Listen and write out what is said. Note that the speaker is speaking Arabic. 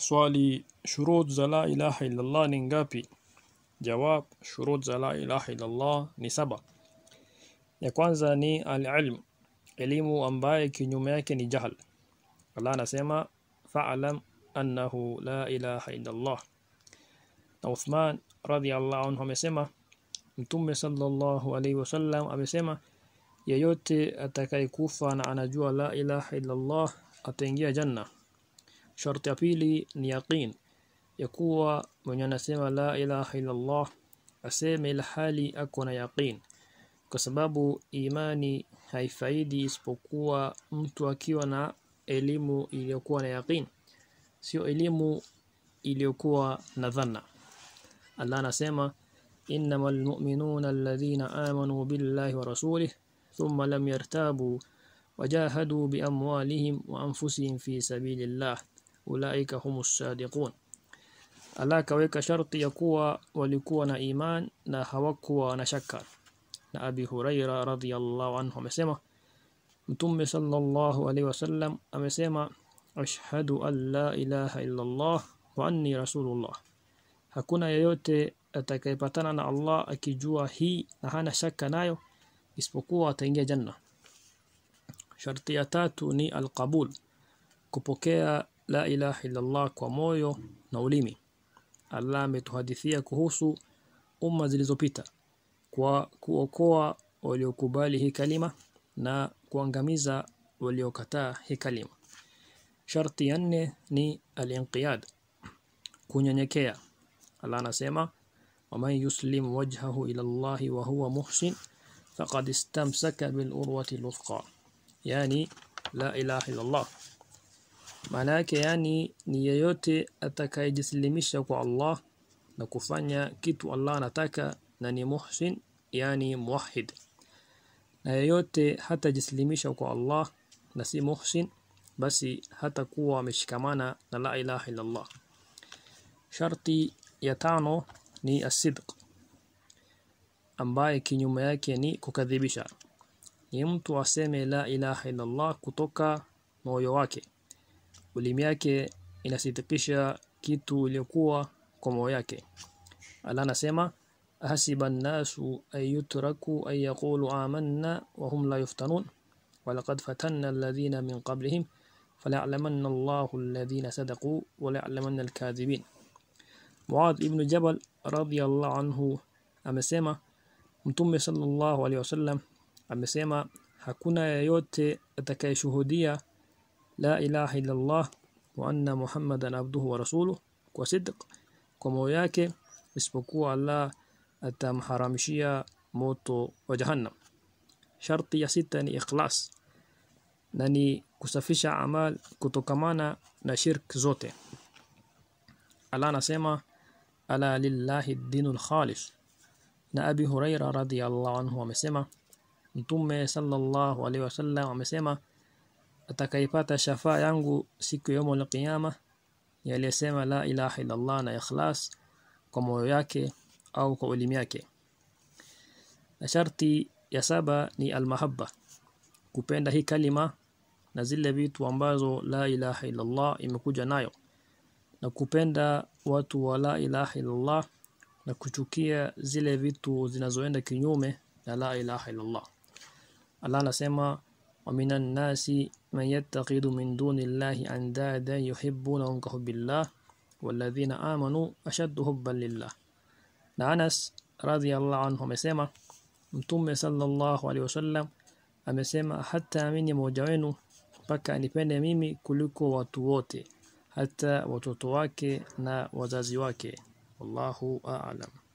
سؤالي شروط لا إله إلا الله نينغابي جواب شروط لا إله إلا الله نسبة يكوانزا ني العلم علم أمباي كنيوم يكني جهل الله نسيما فعلم أنه لا إله إلا الله عثمان رضي الله عنه مسيما متم صلى الله عليه وسلم أمسيما يَيُوتِ أتكي كوفا أنا جوا لا إله إلا الله أتنجي جَنَّةً شرط أبيلي نيقين يقوى من ينسيما لا إله إلا الله أسيما الحال أكون يقين كسبب إيماني هاي فايدي سبقوى متو أكيونا إليمو إليقوى نيقين سيو إليمو إليقوى نظن الله نسيما إنما المؤمنون الذين آمنوا بالله ورسوله ثم لم يرتابوا وجاهدوا بأموالهم وأنفسهم في سبيل الله Ulaika humus sadiqun. Allah akaweka sharti ya kuwa walikuwa na iman na hawakuwa na shaka. Na Abi Huraira radhiyallahu anhu amesema Mtume sallallahu alaihi wasallam amesema ashhadu an la ilaha illa Allah wa anni rasulullah. Hakuna yeyote atakayepatana na Allah akijua hii na hana shaka nayo isipokuwa ataingia janna. Sharti ya tatu ni alqabul, kupokea la ilaha illallah kwa moyo na ulimi Allah ametuhadithia kuhusu umma zilizopita kwa kuokoa waliokubali hii kalima na kuangamiza waliokataa hii kalima sharti ya nne ni al-inqiyad kunyenyekea Allah anasema waman yuslim wajhahu ila Allah wa huwa muhsin faqad istamsaka bil urwati al-wuthqa yani la ilaha illa Allah Maana yake yani ni yeyote atakayejislimisha kwa Allah na kufanya kitu Allah anataka na ni muhsin yani muwahhid. Na yeyote hatajisilimisha kwa Allah na si muhsin basi hatakuwa ameshikamana na la ilaha illa Allah. Sharti ya tano ni asidq ambaye kinyume yake ni kukadhibisha. Ni mtu aseme la ilaha illa Allah kutoka moyo wake. ulimi yake inasitikisha kitu iliyokuwa moyo yake ala anasema hasiba nnasu an yutraku an yaqulu amanna wahum la yuftanun walaqad fatanna alladhina min qablihim فليعلمن الله الذين صدقوا وليعلمن الكاذبين معاذ ابن جبل رضي الله عنه amesema mtume sallallahu alaihi wasallam amesema hakuna yeyote atakayeshuhudia لا إله إلا الله وأن محمدا عبده ورسوله وصدق كمواياك اسبقو الله أتام حرامشيا موت وجهنم شرط يسيتني إخلاص نني كسفشا عمال كتوكمانا نشرك زوتي ألا نسيما ألا لله الدين الخالص نأبي هريرة رضي الله عنه ومسيما نتمي صلى الله عليه وسلم ومسيما atakayepata shafaa yangu siku ya yaumul kiyama ni aliyesema la ilaha illallah na ikhlas kwa moyo yake au kwa ulimi yake na sharti ya saba ni almahabba kupenda hii kalima na zile vitu ambazo la ilaha illallah imekuja nayo na kupenda watu wa la ilaha illallah na kuchukia zile vitu zinazoenda kinyume na la ilaha illallah Allah anasema ومن الناس من يتقد من دون الله أندادا يحبونهم كحب الله والذين آمنوا أشد حبا لله لأنس رضي الله عنه مسيما متم صلى الله عليه وسلم أمسيما حتى من موجعينه بكى أن يفني ميمي كلكو وتووتي حتى وتوتواكي نا وزازيواكي والله أعلم